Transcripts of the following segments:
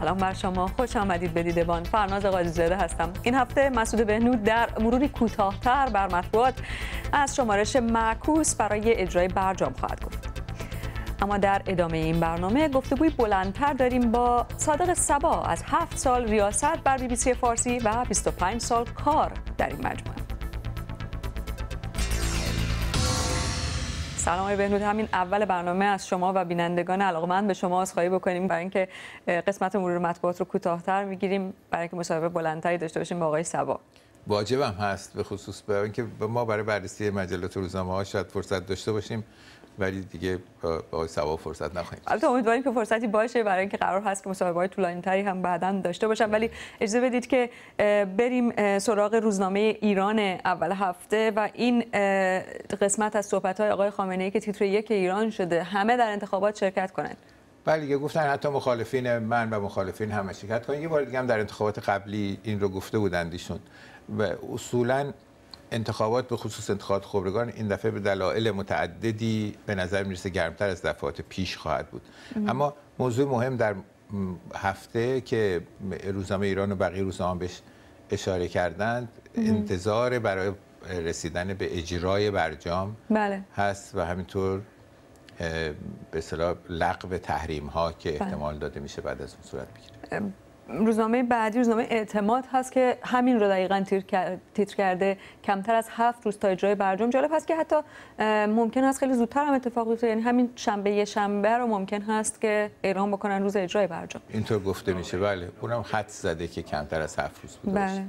سلام بر شما خوش آمدید به دیدبان فرناز قاضیزاده هستم این هفته مسعود بهنود در مروری کوتاهتر بر مطبوعات از شمارش معکوس برای اجرای برجام خواهد گفت اما در ادامه این برنامه گفتگوی بلندتر داریم با صادق سبا از هفت سال ریاست بر بی بی سی فارسی و 25 سال کار در این مجموعه سلام آقای بهنود همین اول برنامه از شما و بینندگان علاقمند به شما خواهی بکنیم برای اینکه قسمت مرور مطبوعات رو کوتاهتر میگیریم برای اینکه مصاحبه بلندتری داشته باشیم با آقای سبا واجبم هست به خصوص برای اینکه ما برای بررسی مجلات روزنامه ها شاید فرصت داشته باشیم ولی دیگه با سوا فرصت نخواهیم البته امیدواریم که فرصتی باشه برای اینکه قرار هست که مصاحبه های طولانی تری هم بعدا داشته باشم بله. ولی اجازه بدید که بریم سراغ روزنامه ایران اول هفته و این قسمت از صحبت های آقای خامنه ای که تیتر یک ایران شده همه در انتخابات شرکت کنند بله گفتن حتی مخالفین من و مخالفین همه شرکت کنن یه بار دیگه هم در انتخابات قبلی این رو گفته بودند و اصولا انتخابات به خصوص انتخابات خبرگان این دفعه به دلایل متعددی به نظر میرسه گرمتر از دفعات پیش خواهد بود اما موضوع مهم در هفته که روزنامه ایران و بقیه روزنامه بهش اشاره کردند انتظار برای رسیدن به اجرای برجام بله. هست و همینطور به صلاح لغو تحریم ها که بله. احتمال داده میشه بعد از اون صورت بگیره روزنامه بعدی روزنامه اعتماد هست که همین رو دقیقا تیتر کرده کمتر از هفت روز تا اجرای برجام جالب هست که حتی ممکن هست خیلی زودتر هم اتفاق بیفته یعنی همین شنبه یه شنبه رو ممکن هست که اعلام بکنن روز اجرای برجام اینطور گفته میشه بله اونم حد زده که کمتر از هفت روز بوده بله.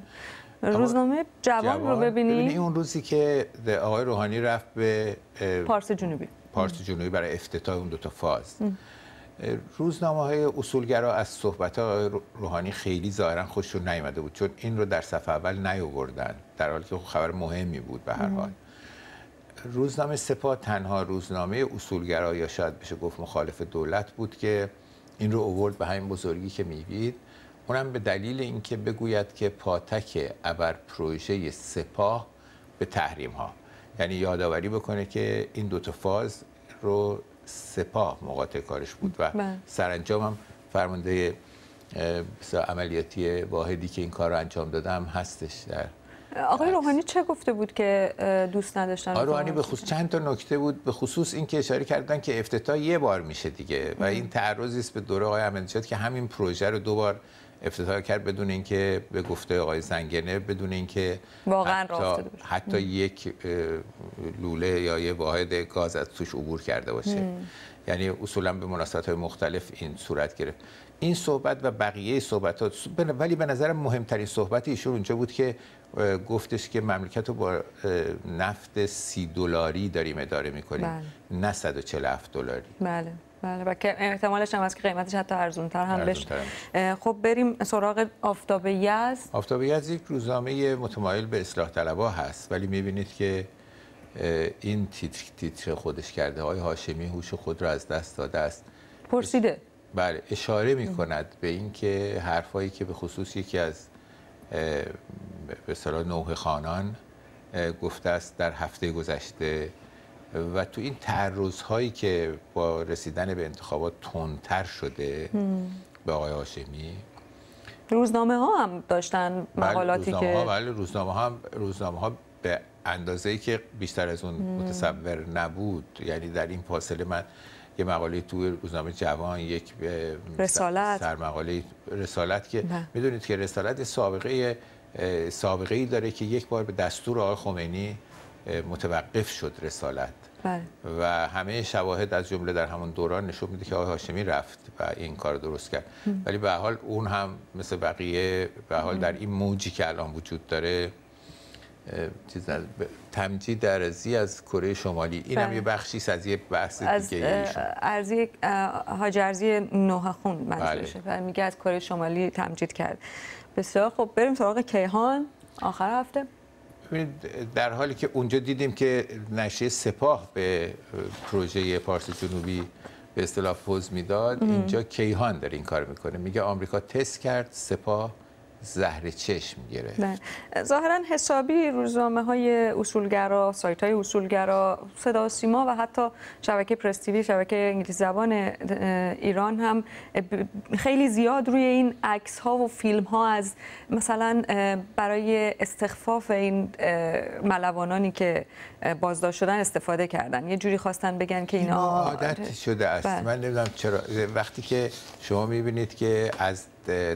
روزنامه جوان, رو ببینی ببینی اون روزی که آقای روحانی رفت به پارس جنوبی پارس جنوبی برای افتتاح اون دو تا فاز روزنامه های اصولگرا از صحبت های روحانی خیلی ظاهرا خوششون نیامده بود چون این رو در صفحه اول نیاوردن در حالی که خب خبر مهمی بود به هر حال روزنامه سپاه تنها روزنامه اصولگرا یا شاید بشه گفت مخالف دولت بود که این رو اوورد به همین بزرگی که میبید اونم به دلیل اینکه بگوید که پاتک ابر پروژه سپاه به تحریم ها یعنی یادآوری بکنه که این دو تا فاز رو سپاه مقاطع کارش بود و بله. سرانجام هم فرمانده عملیاتی واحدی که این کار رو انجام دادم هستش در آقای روحانی چه گفته بود که دوست نداشتن آقای روحانی به خصوص چند تا نکته بود به خصوص این که اشاره کردن که افتتاح یه بار میشه دیگه و این تعرضی است به دوره آقای احمدی که همین پروژه رو دو بار افتتاح کرد بدون اینکه به گفته آقای زنگنه بدون اینکه واقعا حتی, حتی یک لوله یا یه واحد گاز از توش عبور کرده باشه یعنی اصولا به مناسبت های مختلف این صورت گرفت این صحبت و بقیه صحبت ها ولی به نظرم مهمترین صحبت ایشون اونجا بود که گفتش که مملکت رو با نفت سی دلاری داریم اداره میکنیم بله. نه 147 دلاری بله بله و احتمالش هم از که قیمتش حتی ارزونتر هم بشه خب بریم سراغ آفتاب یز آفتاب یز یک روزنامه متمایل به اصلاح طلبا هست ولی میبینید که این تیتر, تیتر خودش کرده های هاشمی هوش خود را از دست داده است پرسیده بله اشاره می کند به اینکه حرفایی که به خصوص یکی از به صلاح نوه خانان گفته است در هفته گذشته و تو این تعرض هایی که با رسیدن به انتخابات تندتر شده به آقای هاشمی روزنامه ها هم داشتن بله، مقالاتی که ها بله روزنامه ها هم روزنامه ها به اندازه‌ای که بیشتر از اون متصور نبود یعنی در این فاصله من یه مقاله توی روزنامه جوان یک رسالت سر مقاله رسالت که بله. میدونید که رسالت سابقه سابقه ای داره که یک بار به دستور آقای خمینی متوقف شد رسالت بله. و همه شواهد از جمله در همون دوران نشون میده که آقای هاشمی رفت و این کار درست کرد ولی به حال اون هم مثل بقیه به حال در این موجی که الان وجود داره چیز از تمجید درزی از کره شمالی این هم بله. یه بخشی از یه بحث دیگه از ارزی حاج ارزی خون منظورشه بله. و میگه از کره شمالی تمجید کرد بسیار خب بریم سراغ کیهان آخر هفته در حالی که اونجا دیدیم که نشریه سپاه به پروژه پارس جنوبی به اصطلاح پوز میداد اینجا کیهان داره این کار میکنه میگه آمریکا تست کرد سپاه زهر چشم گرفت ظاهرا حسابی روزنامه های اصولگرا سایت های اصولگرا صدا سیما و حتی شبکه پرستیوی شبکه انگلیسی زبان ایران هم خیلی زیاد روی این عکس ها و فیلم ها از مثلا برای استخفاف این ملوانانی که بازداشت شدن استفاده کردن یه جوری خواستن بگن که اینا عادت شده است بله. من نمیدونم چرا وقتی که شما میبینید که از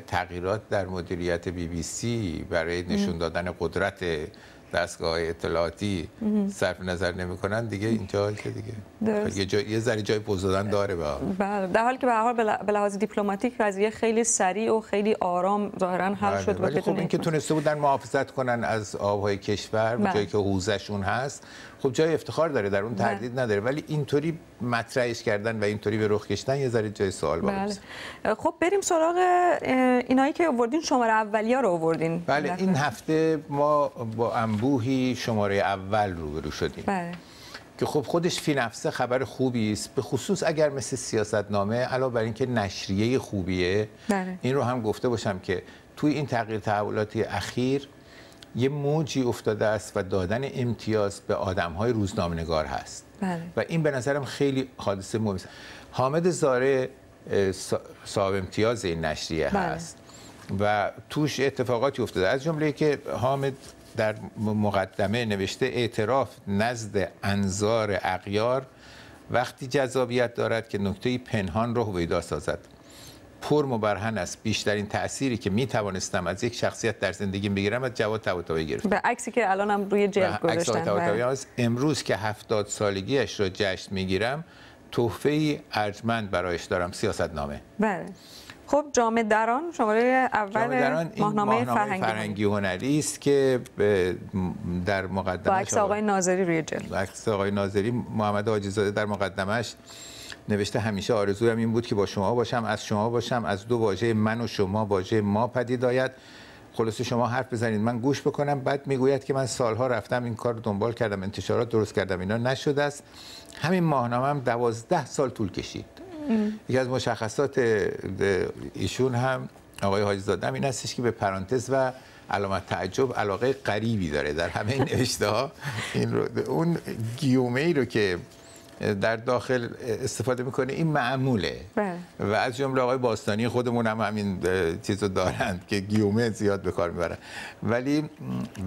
تغییرات در مدیریت بی بی سی برای نشون دادن قدرت دستگاه اطلاعاتی صرف نظر نمیکنن دیگه اینجا که دیگه یه, جای، یه ذره جای بزرگان داره به بله در حالی که به حال به لحاظ دیپلماتیک یه خیلی سریع و خیلی آرام ظاهرا حل بله، شد ولی خب اینکه تونسته بودن محافظت کنن از آبهای کشور بله. جایی که حوزشون هست خب جای افتخار داره در اون بله. تردید نداره ولی اینطوری مطرحش کردن و اینطوری به رخ کشتن یه ذره جای سوال بله. خب بریم سراغ اینایی که آوردین شماره اولیا رو آوردین بله این بله. هفته ما با انبوهی شماره اول روبرو شدیم بله. که خب خودش فی نفسه خبر خوبی است به خصوص اگر مثل سیاستنامه علاوه بر اینکه نشریه خوبیه بله. این رو هم گفته باشم که توی این تغییر تحولاتی اخیر یه موجی افتاده است و دادن امتیاز به آدم های روزنامنگار هست بله. و این به نظرم خیلی حادثه است حامد زاره صاحب امتیاز این نشریه بله. هست و توش اتفاقاتی افتاده از جمله که حامد در مقدمه نوشته اعتراف نزد انظار اقیار وقتی جذابیت دارد که نکته پنهان رو هویدا سازد پر مبرهن است بیشترین تأثیری که می توانستم از یک شخصیت در زندگیم بگیرم از جواد طباطبایی گرفتم به عکسی که الان هم روی جلد گذاشتن بله. امروز که هفتاد سالگیش را جشن میگیرم تحفه ارجمند برایش دارم سیاست نامه بله خب جامعه دران شماره اول دران ماهنامه, ماهنامه فرهنگی, هنری است که در مقدمه عکس آقای ناظری روی جلد عکس آقای ناظری محمد حاجی در مقدمش نوشته همیشه آرزویم این بود که با شما باشم از شما باشم از دو واژه من و شما واژه ما پدید آید خلاصه شما حرف بزنید من گوش بکنم بعد میگوید که من سالها رفتم این کار رو دنبال کردم انتشارات درست کردم اینا نشده است همین ماهنامه هم دوازده سال طول کشید یکی از مشخصات ایشون هم آقای حاجی زادم این هستش که به پرانتز و علامت تعجب علاقه غریبی داره در همه این نوشته این رو اون گیومه ای رو که در داخل استفاده میکنه این معموله بله. و از جمله آقای باستانی خودمون هم همین چیز رو دارند که گیومه زیاد به کار میبرن ولی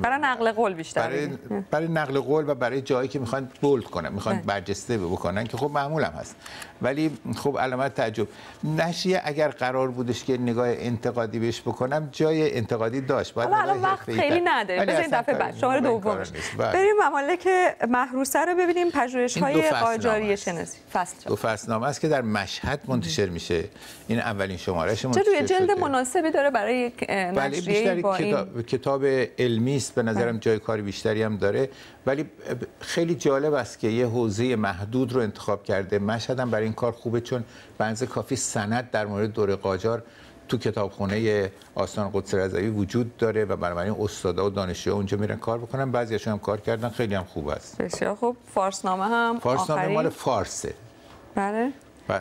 برای نقل قول بیشتر برای, برای نقل قول و برای جایی که میخوان بولد کنن میخوان بله. برجسته بکنن که خب معمول هم هست ولی خب علامت تعجب نشیه اگر قرار بودش که نگاه انتقادی بهش بکنم جای انتقادی داشت باید الان وقت خیلی نداره بزنید دفعه بعد شماره دومش بله. بریم ممالک محروسه رو ببینیم پژوهش‌های قاجاری شناسی فصل دو است که در مشهد منتشر میشه این اولین شماره شما. چه روی جلد مناسبی داره برای بله، نشریه با این کتاب علمی است به نظرم بله. جای کار بیشتری هم داره ولی خیلی جالب است که یه حوزه محدود رو انتخاب کرده مشهد هم برای این کار خوبه چون بنز کافی سند در مورد دوره قاجار تو کتابخونه آستان قدس رضوی وجود داره و بنابراین استادا و دانشجوها اونجا میرن کار بکنن بعضیاشون هم کار کردن خیلی هم خوب است بسیار خوب فارسنامه هم فارسنامه مال فارسه بله و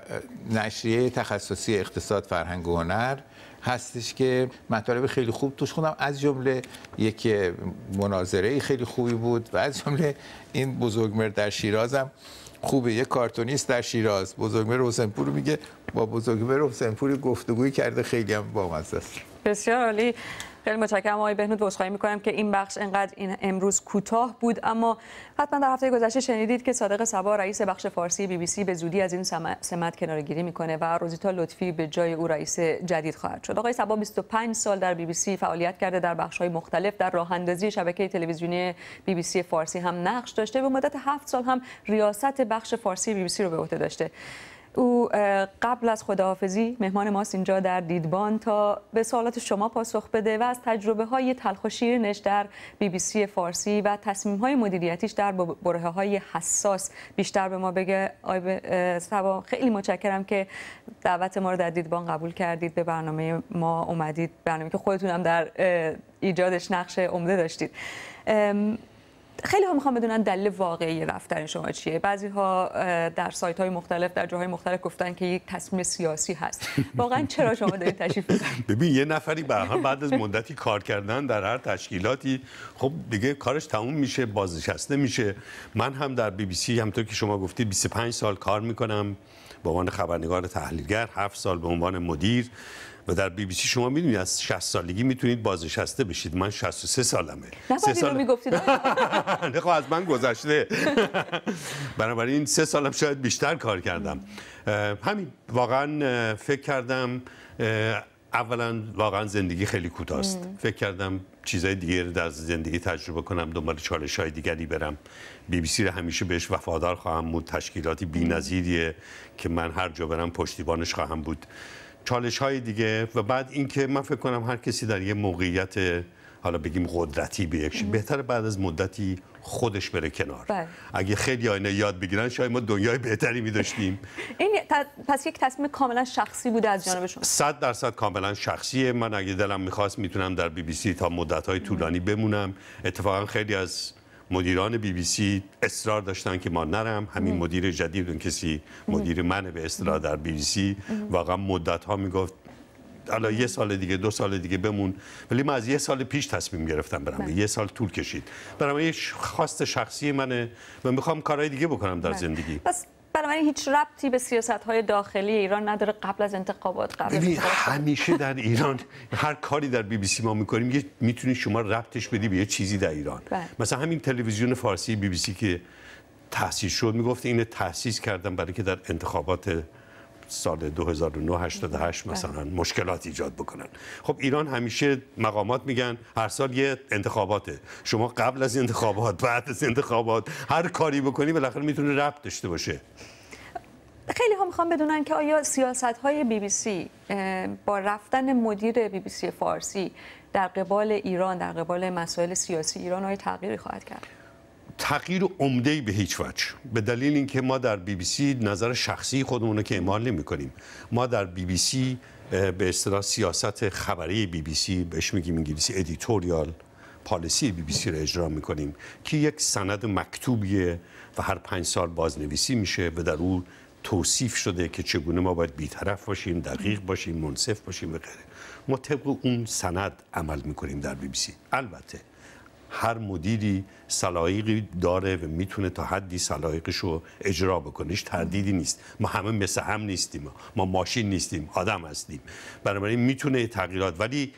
نشریه تخصصی اقتصاد فرهنگ و هنر هستش که مطالب خیلی خوب توش خوندم از جمله یک مناظره خیلی خوبی بود و از جمله این بزرگمر در شیرازم خوبه یه کارتونیست در شیراز بزرگمر پور میگه با برو حسینپور گفتگوی کرده خیلی هم با است بسیار عالی خیلی متشکرم آقای بهنود عذرخواهی میکنم که این بخش انقدر این امروز کوتاه بود اما حتما در هفته گذشته شنیدید که صادق سبا رئیس بخش فارسی بی بی سی به زودی از این سمت کنارگیری میکنه و روزیتا لطفی به جای او رئیس جدید خواهد شد آقای سبا 25 سال در بی بی سی فعالیت کرده در بخش های مختلف در راه اندازی شبکه تلویزیونی بی بی سی فارسی هم نقش داشته و مدت هفت سال هم ریاست بخش فارسی بی بی سی رو به عهده داشته او قبل از خداحافظی مهمان ماست اینجا در دیدبان تا به سوالات شما پاسخ بده و از تجربه های تلخ و شیرنش در بی بی سی فارسی و تصمیم های مدیریتیش در بره های حساس بیشتر به ما بگه آی خیلی متشکرم که دعوت ما رو در دیدبان قبول کردید به برنامه ما اومدید برنامه که خودتون هم در ایجادش نقش عمده داشتید خیلی ها میخوام بدونن دلیل واقعی رفتن شما چیه بعضی ها در سایت های مختلف در جاهای مختلف گفتن که یک تصمیم سیاسی هست واقعا چرا شما دارید تشریف ببین یه نفری به بعد از مدتی کار کردن در هر تشکیلاتی خب دیگه کارش تموم میشه بازنشسته میشه من هم در بی بی سی همطور که شما گفتید 25 سال کار میکنم به عنوان خبرنگار تحلیلگر هفت سال به عنوان مدیر و در بی بی سی شما میدونید از 60 سالگی میتونید بازنشسته بشید من 63 سالمه نه سه سال میگفتید آره. نه خب، از من گذشته این سه سالم شاید بیشتر کار کردم همین واقعا فکر کردم اولا واقعا زندگی خیلی کوتاست فکر کردم چیزای دیگه رو در زندگی تجربه کنم دنبال چالش های دیگری برم بی بی سی رو همیشه بهش وفادار خواهم بود تشکیلاتی بی‌نظیریه که من هر جا برم پشتیبانش خواهم بود چالش های دیگه و بعد اینکه من فکر کنم هر کسی در یه موقعیت حالا بگیم قدرتی به یک بهتر بعد از مدتی خودش بره کنار بله. اگه خیلی آینه یاد بگیرن شاید ما دنیای بهتری می این پس یک تصمیم کاملا شخصی بوده از جانب شما 100 درصد کاملا شخصیه من اگه دلم میخواست میتونم در بی بی سی تا مدت های طولانی بمونم اتفاقا خیلی از مدیران بی بی سی اصرار داشتن که ما نرم همین مدیر جدید اون کسی مدیر منه به اصطلاح در بی بی سی واقعا مدت ها میگفت الان یه سال دیگه دو سال دیگه بمون ولی من از یه سال پیش تصمیم گرفتم برم بله. یه سال طول کشید برم یه خواست شخصی منه و میخوام کارهای دیگه بکنم در بله. زندگی بس بنابراین هیچ ربطی به سیاست های داخلی ایران نداره قبل از انتخابات قبل همیشه در ایران هر کاری در بی بی سی ما میکنیم میتونی شما ربطش بدی به یه چیزی در ایران بله. مثلا همین تلویزیون فارسی بی بی سی که تأسیس شد میگفت اینه تأسیس کردم برای که در انتخابات سال 2009 بله. مثلا مشکلات ایجاد بکنن خب ایران همیشه مقامات میگن هر سال یه انتخاباته شما قبل از انتخابات بعد از انتخابات هر کاری بکنی بالاخره میتونه ربط داشته باشه خیلی ها میخوام بدونن که آیا سیاست های بی بی سی با رفتن مدیر بی بی سی فارسی در قبال ایران در قبال مسائل سیاسی ایران های تغییری خواهد کرد تغییر عمده به هیچ وجه به دلیل اینکه ما در بی بی سی نظر شخصی خودمون رو که اعمال نمی کنیم ما در بی بی سی به اصطلاح سیاست خبری بی بی سی بهش میگیم انگلیسی ادیتوریال پالیسی بی بی سی رو اجرا میکنیم که یک سند مکتوبیه و هر پنج سال بازنویسی میشه و در او توصیف شده که چگونه ما باید بیطرف باشیم دقیق باشیم منصف باشیم و غیره ما طبق اون سند عمل میکنیم در بی بی سی البته هر مدیری سلایقی داره و میتونه تا حدی سلایقش رو اجرا بکنه هیچ تردیدی نیست ما همه مثل هم نیستیم ما ماشین نیستیم آدم هستیم بنابراین میتونه تغییرات ولی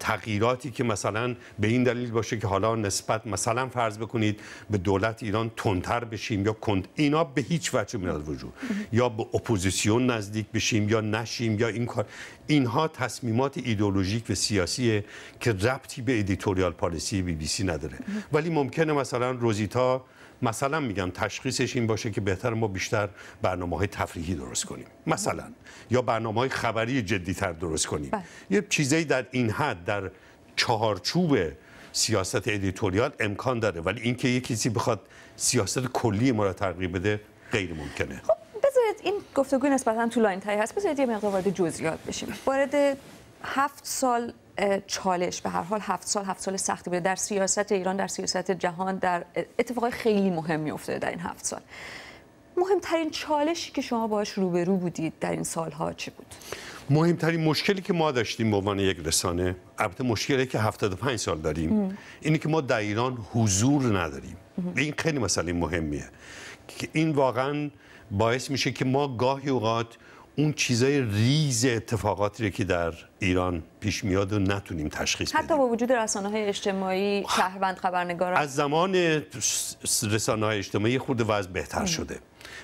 تغییراتی که مثلا به این دلیل باشه که حالا نسبت مثلا فرض بکنید به دولت ایران تندتر بشیم یا کند اینا به هیچ وجه میاد وجود یا به اپوزیسیون نزدیک بشیم یا نشیم یا این کار اینها تصمیمات ایدئولوژیک و سیاسیه که ربطی به ادیتوریال پالیسی بی بی سی نداره ولی ممکنه مثلا روزیتا مثلا میگم تشخیصش این باشه که بهتر ما بیشتر برنامه های تفریحی درست کنیم مثلا یا برنامه های خبری تر درست کنیم بله. یه چیزایی در این حد در چهارچوب سیاست ادیتوریال امکان داره ولی اینکه یه کسی بخواد سیاست کلی ما را تغییر بده غیر ممکنه خب بذارید این گفتگوی نسبتا طولانی تری هست بذارید یه مقدار وارد جزئیات بشیم وارد هفت سال چالش به هر حال هفت سال هفت سال سختی بوده در سیاست ایران در سیاست جهان در اتفاقای خیلی مهم افتاده در این هفت سال مهمترین چالشی که شما باش روبرو بودید در این سالها چی بود؟ مهمترین مشکلی که ما داشتیم به عنوان یک رسانه البته مشکلی که 75 سال داریم اینه که ما در ایران حضور نداریم این خیلی مسئله مهمیه که این واقعا باعث میشه که ما گاهی اوقات اون چیزای ریز اتفاقاتی که در ایران پیش میاد و نتونیم تشخیص حتی بدیم حتی با وجود رسانه های اجتماعی شهروند خبرنگار. از زمان رسانه های اجتماعی خود وضع بهتر شده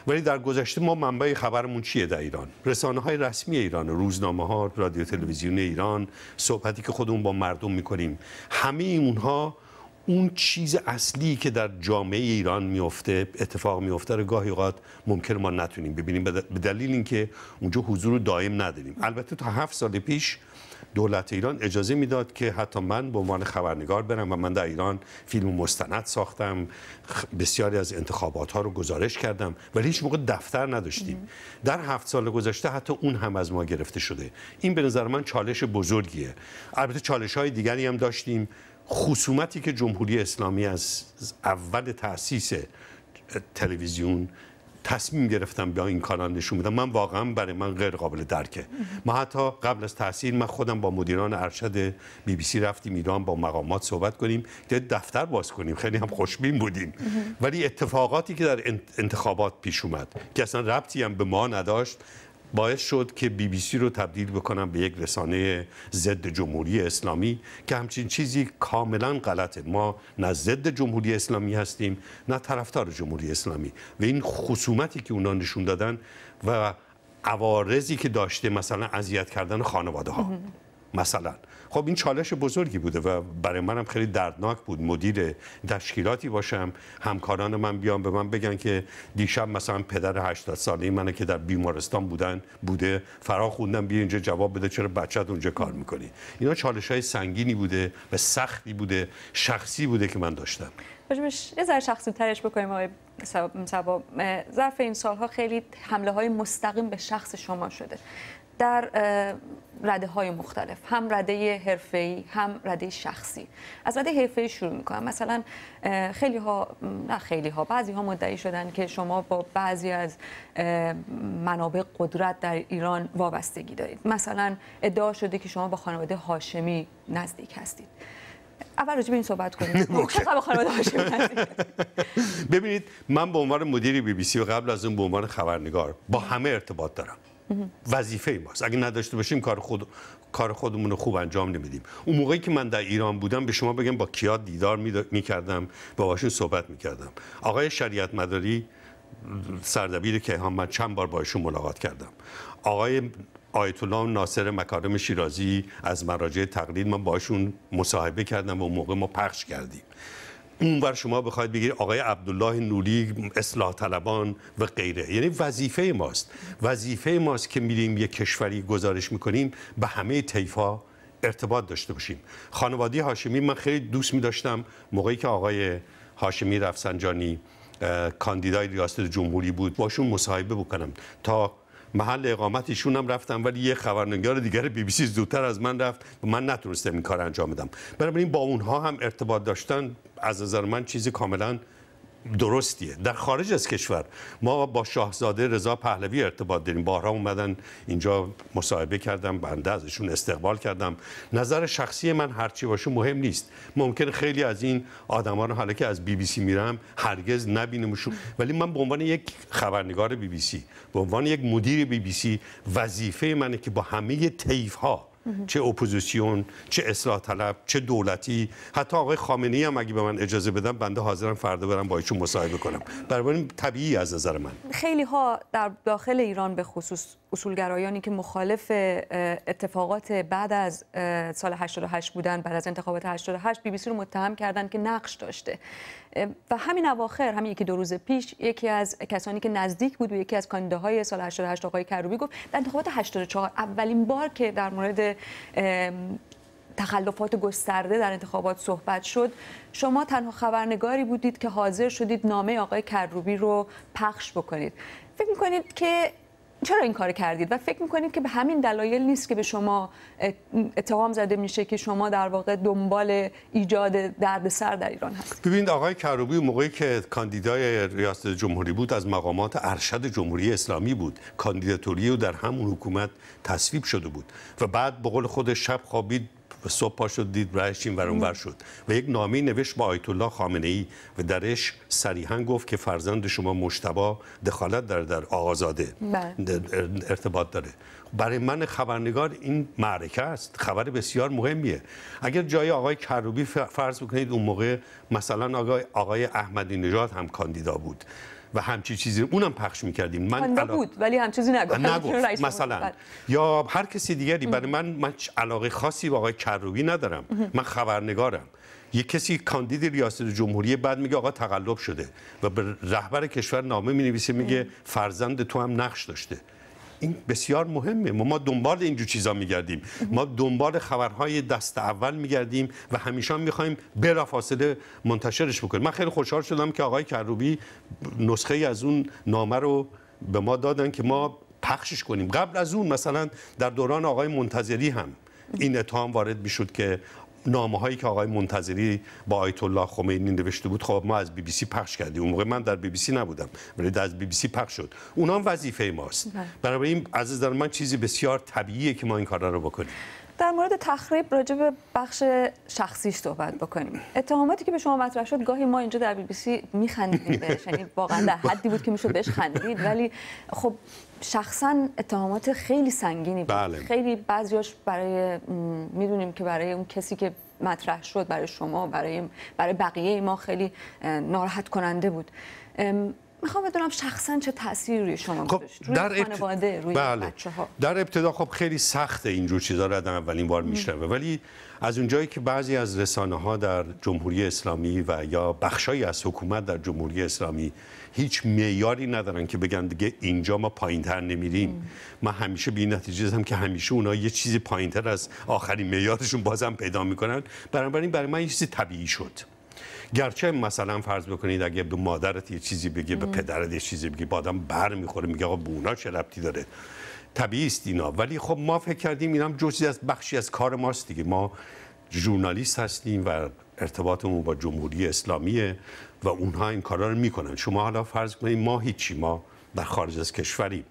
ولی در گذشته ما منبع خبرمون چیه در ایران رسانه های رسمی ایران روزنامه ها رادیو تلویزیون ایران صحبتی که خودمون با مردم میکنیم همه اونها اون چیز اصلی که در جامعه ایران میفته اتفاق میفته رو گاهی اوقات ممکن ما نتونیم ببینیم به دلیل اینکه اونجا حضور دائم نداریم البته تا هفت سال پیش دولت ایران اجازه میداد که حتی من به عنوان خبرنگار برم و من در ایران فیلم مستند ساختم بسیاری از انتخابات ها رو گزارش کردم ولی هیچ موقع دفتر نداشتیم در هفت سال گذشته حتی اون هم از ما گرفته شده این به نظر من چالش بزرگیه البته چالش های دیگری هم داشتیم خصومتی که جمهوری اسلامی از اول تاسیس تلویزیون تصمیم گرفتم به این کانال نشون بدم من واقعا برای من غیر قابل درکه ما حتی قبل از تاثیر من خودم با مدیران ارشد بی بی سی رفتیم ایران با مقامات صحبت کنیم که دفتر باز کنیم خیلی هم خوشبین بودیم ولی اتفاقاتی که در انتخابات پیش اومد که اصلا ربطی هم به ما نداشت باعث شد که بی بی سی رو تبدیل بکنم به یک رسانه ضد جمهوری اسلامی که همچین چیزی کاملا غلطه ما نه ضد جمهوری اسلامی هستیم نه طرفدار جمهوری اسلامی و این خصومتی که اونا نشون دادن و عوارضی که داشته مثلا اذیت کردن خانواده ها مثلا خب این چالش بزرگی بوده و برای منم خیلی دردناک بود مدیر تشکیلاتی باشم همکاران من بیان به من بگن که دیشب مثلا پدر 80 ساله منو که در بیمارستان بودن بوده فرا خوندم بیا اینجا جواب بده چرا بچت اونجا کار میکنی اینا چالش های سنگینی بوده و سختی بوده شخصی بوده که من داشتم بجمش یه ذره شخصی ترش بکنیم آقای سبا ظرف این سالها خیلی حمله های مستقیم به شخص شما شده در رده های مختلف هم رده ای هم رده شخصی از رده حرفه‌ای شروع میکنم مثلا خیلی ها نه خیلی ها بعضی ها مدعی شدن که شما با بعضی از منابع قدرت در ایران وابستگی دارید مثلا ادعا شده که شما با خانواده هاشمی نزدیک هستید اول راجع به این صحبت کنیم ببینید من به عنوان مدیر بی بی سی و قبل از اون به عنوان خبرنگار با همه ارتباط دارم وظیفه ماست اگه نداشته باشیم کار خود کار خودمون رو خوب انجام نمیدیم اون موقعی که من در ایران بودم به شما بگم با کیا دیدار میکردم با باشون صحبت میکردم آقای شریعت مداری سردبیر که هم من چند بار باشون ملاقات کردم آقای آیت الله ناصر مکارم شیرازی از مراجع تقلید من باشون مصاحبه کردم و اون موقع ما پخش کردیم اونور شما بخواید بگیرید آقای عبدالله نوری اصلاح طلبان و غیره یعنی وظیفه ماست وظیفه ماست که میریم یک کشوری گزارش میکنیم به همه تیفا ارتباط داشته باشیم خانواده هاشمی من خیلی دوست میداشتم موقعی که آقای هاشمی رفسنجانی کاندیدای ریاست جمهوری بود باشون مصاحبه بکنم تا محل اقامت ایشون هم رفتم ولی یه خبرنگار دیگر بی بی سی زودتر از من رفت و من نتونستم این کار انجام بدم بنابراین با اونها هم ارتباط داشتن از نظر من چیزی کاملا درستیه در خارج از کشور ما با شاهزاده رضا پهلوی ارتباط داریم بارها اومدن اینجا مصاحبه کردم بنده ازشون استقبال کردم نظر شخصی من هرچی باشه مهم نیست ممکن خیلی از این آدما رو حالا که از بی بی سی میرم هرگز نبینمشون ولی من به عنوان یک خبرنگار بی بی سی به عنوان یک مدیر بی بی سی وظیفه منه که با همه طیف ها چه اپوزیسیون چه اصلاح طلب چه دولتی حتی آقای خامنه‌ای هم اگه به من اجازه بدم، بنده حاضرم فردا برم با ایشون مصاحبه کنم بنابراین طبیعی از نظر من خیلی ها در داخل ایران به خصوص اصولگرایانی که مخالف اتفاقات بعد از سال 88 بودن بعد از انتخابات 88 بی بی سی رو متهم کردن که نقش داشته و همین اواخر همین یکی دو روز پیش یکی از کسانی که نزدیک بود و یکی از کاندیداهای سال 88 آقای کروبی گفت در انتخابات 84 اولین بار که در مورد تخلفات گسترده در انتخابات صحبت شد شما تنها خبرنگاری بودید که حاضر شدید نامه آقای کروبی رو پخش بکنید فکر میکنید که چرا این کار کردید و فکر میکنید که به همین دلایل نیست که به شما اتهام زده میشه که شما در واقع دنبال ایجاد دردسر در ایران هستید ببینید آقای کروبی موقعی که کاندیدای ریاست جمهوری بود از مقامات ارشد جمهوری اسلامی بود کاندیداتوری و در همون حکومت تصویب شده بود و بعد به قول خود شب خوابید صبح پا شد دید رایش این ور شد و یک نامی نوشت با آیت الله خامنه ای و درش صریحا گفت که فرزند شما مشتبا دخالت در در آقازاده بله. ارتباط داره برای من خبرنگار این معرکه است خبر بسیار مهمیه اگر جای آقای کروبی فرض بکنید اون موقع مثلا آقای, آقای احمدی نژاد هم کاندیدا بود و همچی چیزی اونم پخش میکردیم من نبود بود ولی هم چیزی نگفت مثلا بله. یا هر کسی دیگری برای من من علاقه خاصی به آقای کروبی ندارم من خبرنگارم یه کسی کاندید ریاست جمهوری بعد میگه آقا تقلب شده و به رهبر کشور نامه مینویسه میگه فرزند تو هم نقش داشته این بسیار مهمه ما دنبال اینجور چیزا میگردیم ما دنبال خبرهای دست اول میگردیم و همیشه میخوایم فاصله منتشرش بکنیم من خیلی خوشحال شدم که آقای کروبی نسخه از اون نامه رو به ما دادن که ما پخشش کنیم قبل از اون مثلا در دوران آقای منتظری هم این اتهام وارد میشد که نامه هایی که آقای منتظری با آیت الله خمینی نوشته بود خب ما از بی بی سی پخش کردیم اون موقع من در بی بی سی نبودم ولی از بی بی سی پخش شد اونها وظیفه ماست بله. برای این عزیز من چیزی بسیار طبیعیه که ما این کارا رو بکنیم در مورد تخریب راجع به بخش شخصیش صحبت بکنیم اتهاماتی که به شما مطرح شد گاهی ما اینجا در بی بی سی میخندیدیم بهش یعنی واقعا در حدی بود که میشد بهش خندید ولی خب شخصا اتهامات خیلی سنگینی بود بله. خیلی بعضیاش برای میدونیم که برای اون کسی که مطرح شد برای شما برای برای بقیه ما خیلی ناراحت کننده بود میخوام بدونم شخصا چه تأثیری شما خب روی در خانواده روی بله. بچه ها. در ابتدا خب خیلی سخته اینجور چیزا رو در اولین بار میشنوه ولی از اونجایی که بعضی از رسانه ها در جمهوری اسلامی و یا بخشایی از حکومت در جمهوری اسلامی هیچ میاری ندارن که بگن دیگه اینجا ما تر نمیریم من همیشه به این نتیجه هم که همیشه اونا یه چیزی تر از آخرین معیارشون بازم پیدا میکنن بنابراین برای من یه چیزی طبیعی شد گرچه مثلا فرض بکنید اگه به مادرت یه چیزی بگی به پدرت یه چیزی بگی با آدم بر میخوره میگه آقا به اونا چه ربطی داره طبیعی است اینا ولی خب ما فکر کردیم اینا جزی از بخشی از کار ماست دیگه ما ژورنالیست هستیم و ارتباطمون با جمهوری اسلامیه و اونها این کارا رو میکنن شما حالا فرض کنید ما هیچی ما در خارج از کشوریم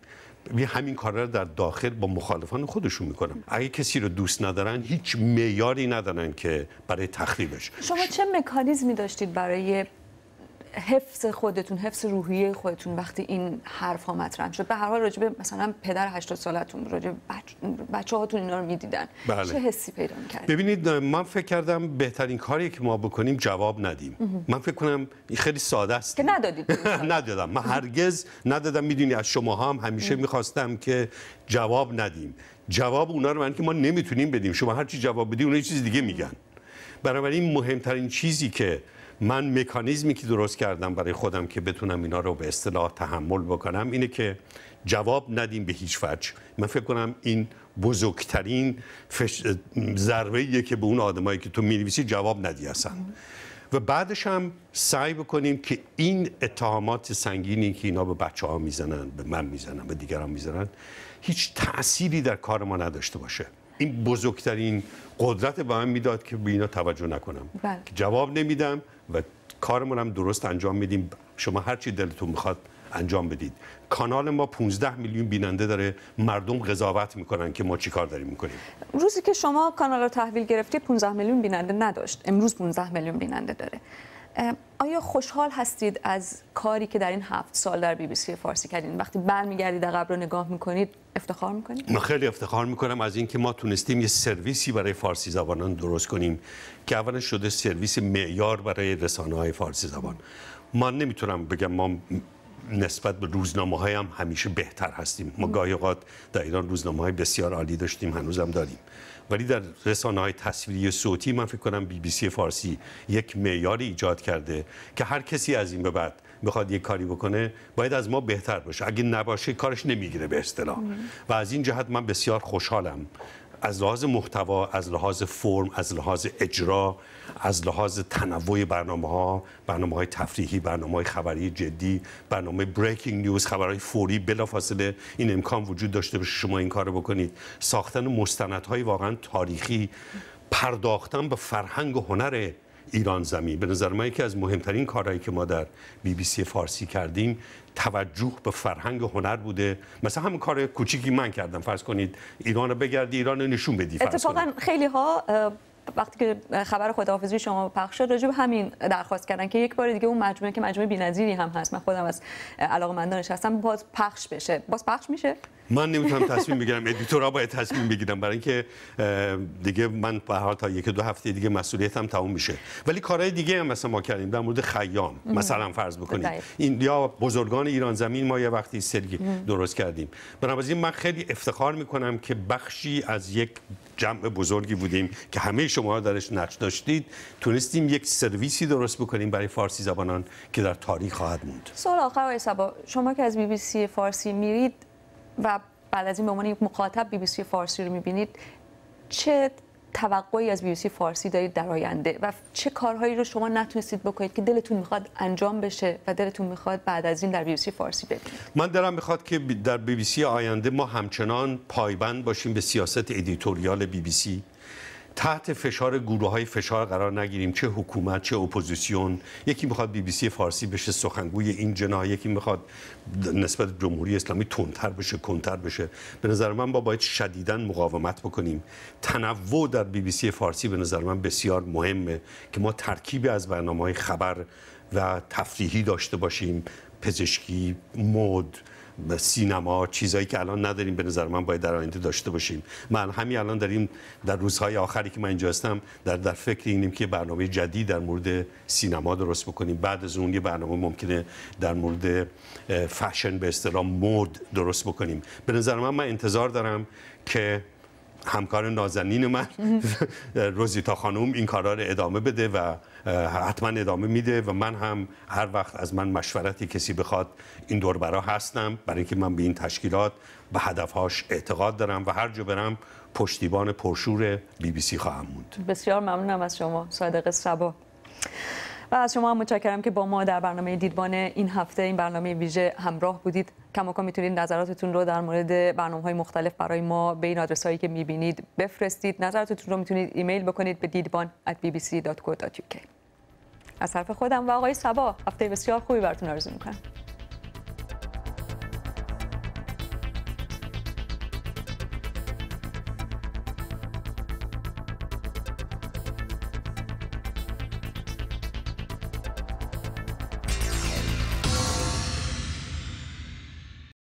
همین کار رو در داخل با مخالفان خودشون میکنم اگه کسی رو دوست ندارن هیچ میاری ندارن که برای تخریبش شما چه مکانیزمی داشتید برای حفظ خودتون حفظ روحیه خودتون وقتی این حرف ها مطرح شد به هر حال راجب مثلا پدر 80 سالتون راجب بچه, بچه هاتون اینا رو میدیدن بله. چه حسی پیدا کرد؟ ببینید من فکر کردم بهترین کاری که ما بکنیم جواب ندیم من فکر کنم خیلی ساده است که ندادید ندادم من هرگز ندادم میدونی از شما هم همیشه میخواستم که جواب ندیم جواب اونا رو من که ما نمیتونیم بدیم شما هر چی جواب بدی اونا چیز دیگه میگن بنابراین مهمترین چیزی که من مکانیزمی که درست کردم برای خودم که بتونم اینا رو به اصطلاح تحمل بکنم اینه که جواب ندیم به هیچ وجه من فکر کنم این بزرگترین فش... ضربه که به اون آدمایی که تو مینویسی جواب ندی هستن و بعدش هم سعی بکنیم که این اتهامات سنگینی که اینا به بچه ها میزنن به من میزنن به دیگران میزنن هیچ تأثیری در کار ما نداشته باشه این بزرگترین قدرت به من میداد که به اینا توجه نکنم بله. جواب نمیدم و کارمون هم درست انجام میدیم شما هر چی دلتون میخواد انجام بدید کانال ما 15 میلیون بیننده داره مردم قضاوت میکنن که ما چیکار داریم میکنیم روزی که شما کانال رو تحویل گرفتی 15 میلیون بیننده نداشت امروز 15 میلیون بیننده داره آیا خوشحال هستید از کاری که در این هفت سال در بی بی سی فارسی کردین وقتی برمیگردید عقب رو نگاه میکنید افتخار میکنید من خیلی افتخار میکنم از اینکه ما تونستیم یه سرویسی برای فارسی زبانان درست کنیم که اولا شده سرویس معیار برای رسانه های فارسی زبان ما نمیتونم بگم ما نسبت به روزنامه هایم هم همیشه بهتر هستیم ما گاهی اوقات در ایران روزنامه های بسیار عالی داشتیم هنوزم داریم ولی در رسانه های تصویری صوتی من فکر کنم بی بی سی فارسی یک معیار ایجاد کرده که هر کسی از این به بعد بخواد یک کاری بکنه باید از ما بهتر باشه اگه نباشه کارش نمیگیره به اصطلاح و از این جهت من بسیار خوشحالم از لحاظ محتوا از لحاظ فرم از لحاظ اجرا از لحاظ تنوع برنامه ها برنامه های تفریحی برنامه های خبری جدی برنامه بریکینگ نیوز خبرهای فوری بلافاصله این امکان وجود داشته باشه شما این کار بکنید ساختن مستندهای واقعا تاریخی پرداختن به فرهنگ و هنر ایران زمین به نظر من یکی از مهمترین کارهایی که ما در بی بی سی فارسی کردیم توجه به فرهنگ هنر بوده مثلا همون کار کوچیکی من کردم فرض کنید ایران رو بگردی ایران رو نشون بدی اتفاقا خیلی ها وقتی که خبر خداحافظی شما پخش شد راجب همین درخواست کردن که یک بار دیگه اون مجموعه که مجموعه بی‌نظیری هم هست من خودم از علاقه مندانش هستم باز پخش بشه باز پخش میشه من نمیتونم تصمیم بگیرم ادیتورا باید تصمیم بگیرم برای اینکه دیگه من به هر تا یک دو هفته دیگه مسئولیتم تموم میشه ولی کارهای دیگه هم مثلا ما کردیم در مورد خیام مثلا فرض بکنید این یا بزرگان ایران زمین ما یه وقتی سری درست کردیم بنابراین من خیلی افتخار میکنم که بخشی از یک جمع بزرگی بودیم که همه شما درش نقش داشتید تونستیم یک سرویسی درست بکنیم برای فارسی زبانان که در تاریخ خواهد موند سوال آخر آقای سبا شما که از بی بی سی فارسی میرید و بعد از این به عنوان یک مخاطب بی بی سی فارسی رو میبینید چه توقعی از بی بی سی فارسی دارید در آینده و چه کارهایی رو شما نتونستید بکنید که دلتون میخواد انجام بشه و دلتون میخواد بعد از این در سی فارسی ببینید من دلم میخواد که در سی آینده ما همچنان پایبند باشیم به سیاست ادیتوریال سی تحت فشار گروه های فشار قرار نگیریم چه حکومت چه اپوزیسیون یکی میخواد بی بی سی فارسی بشه سخنگوی این جناح یکی میخواد نسبت جمهوری اسلامی تندتر بشه کنتر بشه به نظر من با باید شدیدا مقاومت بکنیم تنوع در بی بی سی فارسی به نظر من بسیار مهمه که ما ترکیبی از برنامه های خبر و تفریحی داشته باشیم پزشکی مد سینما چیزایی که الان نداریم به نظر من باید در آینده داشته باشیم من همین الان داریم در روزهای آخری که من اینجا هستم در در فکر اینیم که برنامه جدید در مورد سینما درست بکنیم بعد از اون یه برنامه ممکنه در مورد فشن به اصطلاح مود درست بکنیم به نظر من من انتظار دارم که همکار نازنین من روزیتا خانم این کارا رو ادامه بده و حتما ادامه میده و من هم هر وقت از من مشورتی کسی بخواد این دوربرا هستم برای اینکه من به این تشکیلات به هدفهاش اعتقاد دارم و هر جا برم پشتیبان پرشور بی بی سی خواهم موند بسیار ممنونم از شما صادق سبا و از شما هم متشکرم که با ما در برنامه دیدبان این هفته این برنامه ویژه همراه بودید کماکان میتونید نظراتتون رو در مورد برنامه های مختلف برای ما به این آدرس هایی که میبینید بفرستید نظراتتون رو میتونید ایمیل بکنید به دیدبان at bbc.co.uk از طرف خودم و آقای سبا هفته بسیار خوبی براتون آرزو میکنم